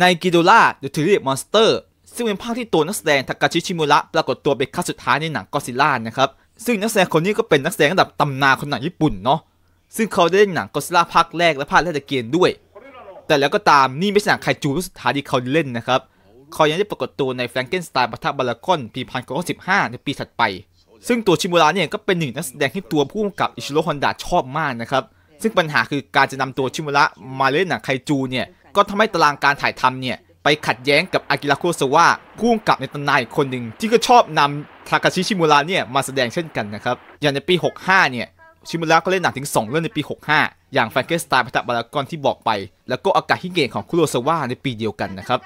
ในกิโดล่าเดอะทีริมอนสเตอร์ซึ่งเป็นภาคที่ตัวนักแสดงทากาชิชิมุระปรากฏตัวเป็นครั้งสุดท้ายในหนังก็ซิล่านะครับซึ่งนักแสดงคนนี้ก็เป็นนักแสดงระดับตำนานคนหนังญี่ปุ่นเนาะซึ่งเขาได้เล่นหนังก็ซิล่าภาคแรกและภาคแรกตะเกียนด้วย แต่แล้วก็ตามนี่ไม่ใช่หนังไคจู สุดท้ายที่เขาเล่นนะครับเขายังได้ปรากฏตัวในแฟรงเกนสไตน์ปะทะบาลากอนปีพันเก้าร้อยสิบห้าในปีถัดไป ซึ่งตัวชิมุระเนี่ยก็เป็นหนึ่งนักแสดงที่ตัวผู้กำกับอิชิโร่ฮอนดะชอบมากนะครับซึ่งปัญหาคือการจะนำตัวชิมุระมาเล่นหนังไคจูเนี่ยก็ทำให้ตารางการถ่ายทำเนี่ย ไปขัดแย้งกับอากิระคุโซวะผู้กำกับในตำนานคนหนึ่งที่ก็ชอบนำทาคาชิชิมูระเนี่ย มาแสดงเช่นกันนะครับอย่างในปี 65 เนี่ย ชิมูระก็เล่นหนังถึง 2เรื่องในปี 65อย่างแฟนเกสตาร์พัตตบารากอนที่บอกไป แล้วก็อากาศฮิเกะของคุโรซาวะในปีเดียวกันนะครับ